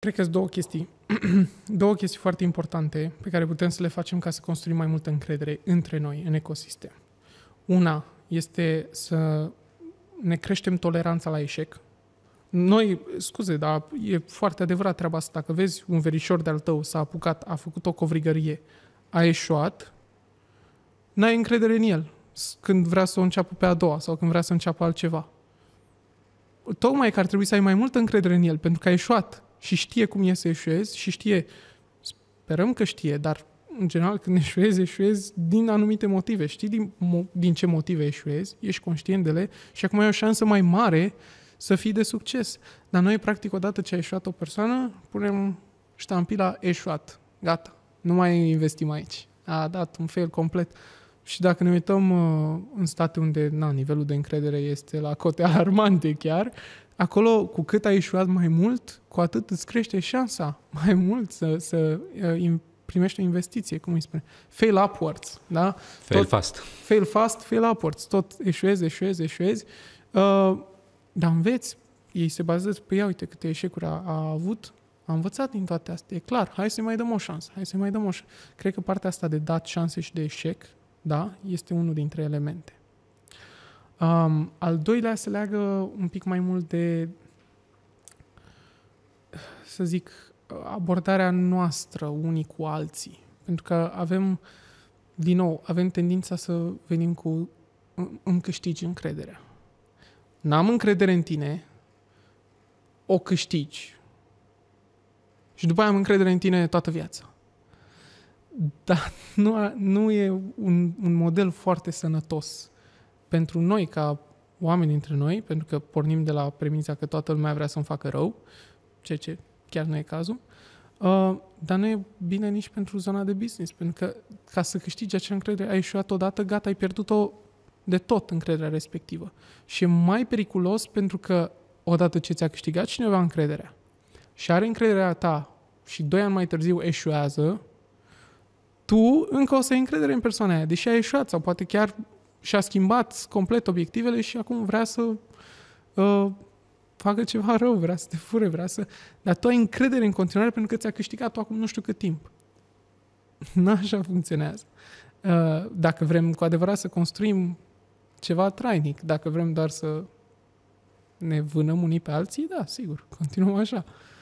Cred că sunt două chestii. două chestii foarte importante pe care putem să le facem ca să construim mai multă încredere între noi în ecosistem. Una este să ne creștem toleranța la eșec. Noi, scuze, dar e foarte adevărat treaba asta. Dacă vezi un verișor de-al tău s-a apucat, a făcut o covrigărie, a eșuat, n-ai încredere în el când vrea să o înceapă pe a doua sau când vrea să înceapă altceva. Tocmai că ar trebui să ai mai multă încredere în el, pentru că a eșuat și știe cum e să eșuezi și știe, sperăm că știe, dar în general când eșuezi, eșuezi din anumite motive. Știi din, mo- din ce motive eșuezi, ești conștient de ele și acum ai o șansă mai mare să fii de succes. Dar noi, practic, odată ce a eșuat o persoană, punem ștampila eșuat. Gata. Nu mai investim aici. A dat un fail complet. Și dacă ne uităm uh, în state unde na, nivelul de încredere este la cote alarmante chiar, Acolo, cu cât ai ieșuat mai mult, cu atât îți crește șansa mai mult să, să uh, primești o investiție, cum îi spune. Fail upwards, da? Fail tot, fast. Fail fast, fail upwards. Tot eșuezi, eșuezi, eșuezi. Uh, dar înveți. Ei se bazează pe, ia uite câte eșecuri a, a avut, a învățat din toate astea, e clar. Hai să i mai dăm o șansă, hai să i mai dăm o șansă. Cred că partea asta de dat șanse și de eșec, da, este unul dintre elemente. Um, al doilea se leagă un pic mai mult de, să zic, abordarea noastră unii cu alții. Pentru că avem, din nou, avem tendința să venim cu îmi câștigi încrederea. N-am încredere în tine, o câștigi. Și după aia am încredere în tine toată viața. Dar nu, nu e un, un model foarte sănătos pentru noi, ca oameni dintre noi, pentru că pornim de la premisa că toată lumea vrea să-mi facă rău, ceea ce chiar nu e cazul, uh, dar nu e bine nici pentru zona de business, pentru că ca să câștigi acea încredere, ai ieșuat odată, gata, ai pierdut-o de tot încrederea respectivă. Și e mai periculos pentru că odată ce ți-a câștigat cineva încrederea și are încrederea ta și doi ani mai târziu eșuează, tu încă o să ai încredere în persoana aia, deși ai eșuat sau poate chiar și-a schimbat complet obiectivele și acum vrea să uh, facă ceva rău, vrea să te fure, vrea să... Dar tu ai încredere în continuare pentru că ți-a câștigat tu acum nu știu cât timp. Nu așa funcționează. Uh, dacă vrem cu adevărat să construim ceva trainic, dacă vrem doar să ne vânăm unii pe alții, da, sigur, continuăm așa. Uh,